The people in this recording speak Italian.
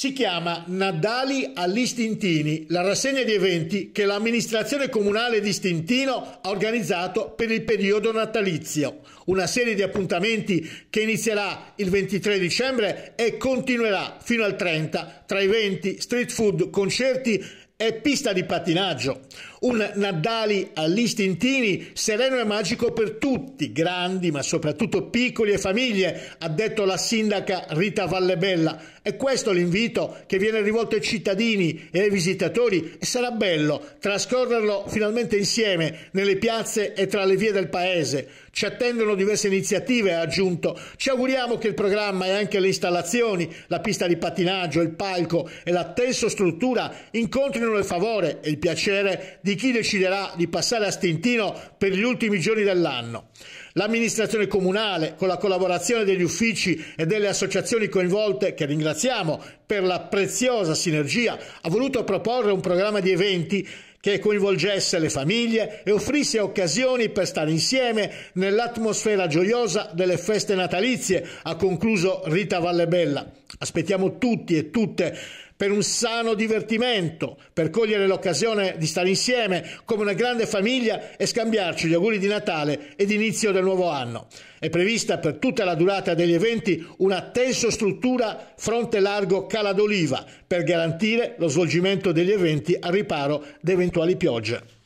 Si chiama Nadali all'Istintini, la rassegna di eventi che l'amministrazione comunale di Stintino ha organizzato per il periodo natalizio. Una serie di appuntamenti che inizierà il 23 dicembre e continuerà fino al 30, tra eventi, street food, concerti è pista di pattinaggio, un Nadali all'Istintini sereno e magico per tutti, grandi ma soprattutto piccoli e famiglie, ha detto la sindaca Rita Vallebella. È questo l'invito che viene rivolto ai cittadini e ai visitatori e sarà bello trascorrerlo finalmente insieme nelle piazze e tra le vie del paese. Ci attendono diverse iniziative, ha aggiunto. Ci auguriamo che il programma e anche le installazioni, la pista di pattinaggio, il palco e la tensostruttura incontrino determinano il favore e il piacere di chi deciderà di passare a Stintino per gli ultimi giorni dell'anno. L'amministrazione comunale, con la collaborazione degli uffici e delle associazioni coinvolte, che ringraziamo per la preziosa sinergia, ha voluto proporre un programma di eventi che coinvolgesse le famiglie e offrisse occasioni per stare insieme nell'atmosfera gioiosa delle feste natalizie, ha concluso Rita Vallebella. Aspettiamo tutti e tutte per un sano divertimento, per cogliere l'occasione di stare insieme come una grande famiglia e scambiarci gli auguri di Natale ed inizio del nuovo anno. È prevista per tutta la durata degli eventi una tenso struttura fronte largo Cala d'Oliva per garantire lo svolgimento degli eventi al riparo da eventuali piogge.